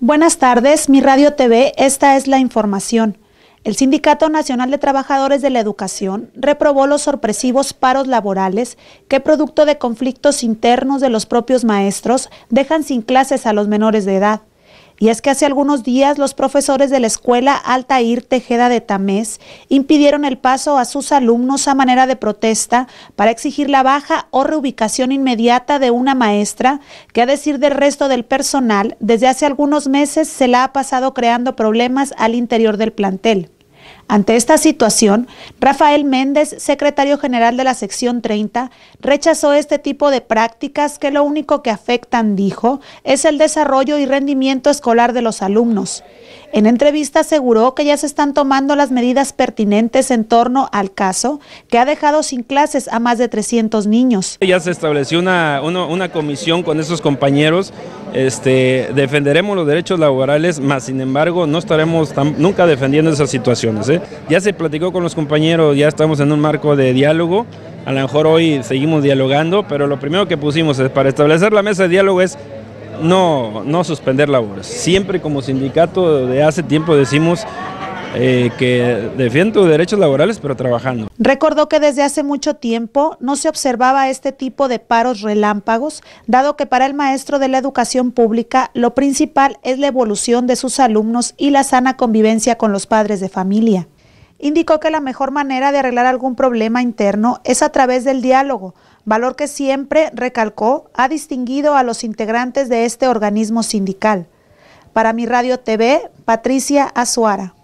Buenas tardes, mi Radio TV, esta es la información. El Sindicato Nacional de Trabajadores de la Educación reprobó los sorpresivos paros laborales que, producto de conflictos internos de los propios maestros, dejan sin clases a los menores de edad. Y es que hace algunos días los profesores de la escuela Altair Tejeda de Tamés impidieron el paso a sus alumnos a manera de protesta para exigir la baja o reubicación inmediata de una maestra que a decir del resto del personal desde hace algunos meses se la ha pasado creando problemas al interior del plantel. Ante esta situación, Rafael Méndez, secretario general de la sección 30, rechazó este tipo de prácticas que lo único que afectan, dijo, es el desarrollo y rendimiento escolar de los alumnos. En entrevista aseguró que ya se están tomando las medidas pertinentes en torno al caso que ha dejado sin clases a más de 300 niños. Ya se estableció una, comisión con esos compañeros, este, defenderemos los derechos laborales, mas sin embargo no estaremos nunca defendiendo esas situaciones. ¿eh? Ya se platicó con los compañeros, ya estamos en un marco de diálogo. A lo mejor hoy seguimos dialogando, pero lo primero que pusimos para establecer la mesa de diálogo es no, no suspender labores. Siempre como sindicato de hace tiempo decimos eh, que defiende tus derechos laborales, pero trabajando. Recordó que desde hace mucho tiempo no se observaba este tipo de paros relámpagos, dado que para el maestro de la educación pública lo principal es la evolución de sus alumnos y la sana convivencia con los padres de familia. Indicó que la mejor manera de arreglar algún problema interno es a través del diálogo, valor que siempre, recalcó, ha distinguido a los integrantes de este organismo sindical. Para mi radio TV, Patricia Azuara.